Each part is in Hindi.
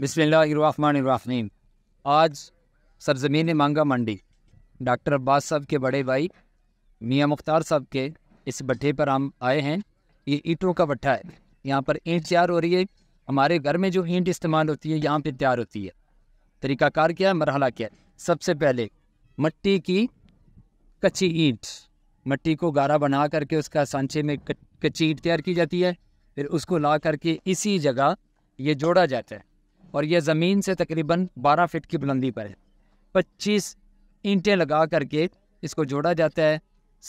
बिसमीम आज सरजमीन मांगा मंडी डॉक्टर अब्बास साहब के बड़े भाई मियाँ मुख्तार साहब के इस भट्ठे पर हम आए हैं ये ईंटों का भट्ठा है यहाँ पर ईंट तैयार हो रही है हमारे घर में जो ईंट इस्तेमाल होती है यहाँ पे तैयार होती है तरीकाकार क्या है मरहला क्या है सबसे पहले मिट्टी की कच्ची ईंट मिट्टी को गारा बना करके उसका सांचे में कच्ची ईंट तैयार की जाती है फिर उसको ला करके इसी जगह ये जोड़ा जाता है और यह ज़मीन से तकरीबन 12 फीट की बुलंदी पर है 25 ईंटें लगा करके इसको जोड़ा जाता है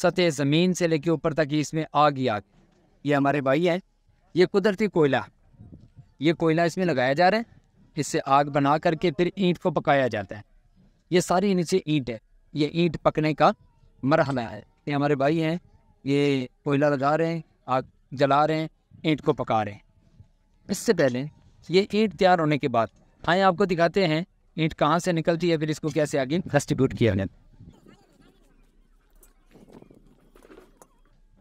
सतह ज़मीन से लेके ऊपर तक ही इसमें आग ही आग ये हमारे भाई हैं ये कुदरती कोयला ये कोयला इसमें लगाया जा रहा है इससे आग बना करके फिर ईंट को पकाया जाता है ये सारी नीचे ईंट है ये ईंट पकने का मरहला है ये हमारे भाई हैं ये कोयला लगा रहे हैं आग जला रहे हैं ईंट को पका रहे हैं इससे पहले ये ईंट तैयार होने के बाद आए आपको दिखाते हैं ईंट कहाँ से निकलती है फिर इसको कैसे आगे डिस्ट्रीब्यूट किया जाता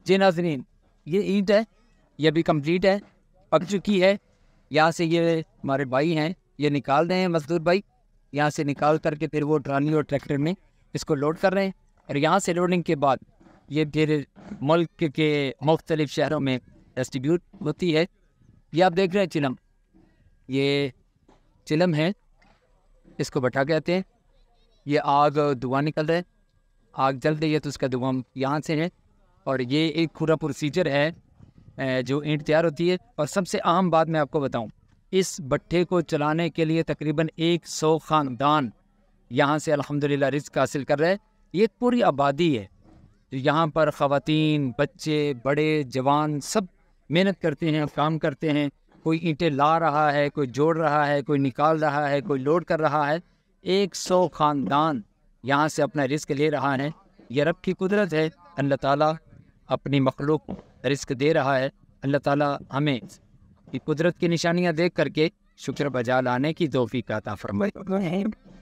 जी नाजरीन ये ईंट है ये अभी कंप्लीट है पक चुकी है यहाँ से ये हमारे भाई हैं ये निकाल रहे हैं मजदूर भाई यहाँ से निकाल करके फिर वो ट्राली और ट्रैक्टर में इसको लोड कर रहे हैं और यहाँ से लोडिंग के बाद ये फिर मुल्क के मुख्तलिफ शहरों में डिस्ट्रीब्यूट होती है ये आप देख रहे हैं चिलम ये चिलम है इसको बटा कहते हैं ये आग धुआं निकल रहा है आग जल रही है तो उसका धुआं यहाँ से है और ये एक पूरा प्रोसीजर है जो ईंट तैयार होती है और सबसे अहम बात मैं आपको बताऊँ इस भट्ठे को चलाने के लिए तकरीबन 100 ख़ानदान यहाँ से अल्हम्दुलिल्लाह रिस्क हासिल कर रहे हैं ये पूरी आबादी है तो यहाँ पर ख़वान बच्चे बड़े जवान सब मेहनत करते हैं काम करते हैं कोई ईंटें ला रहा है कोई जोड़ रहा है कोई निकाल रहा है कोई लोड कर रहा है एक सौ ख़ानदान यहाँ से अपना रिस्क ले रहा है यह रब की कुदरत है अल्लाह ताला अपनी मखलूक रिस्क दे रहा है अल्लाह ताला हमें की कुदरत की निशानियाँ देख करके शुक्र बजा लाने की तोफ़ी का ताफ़रमाई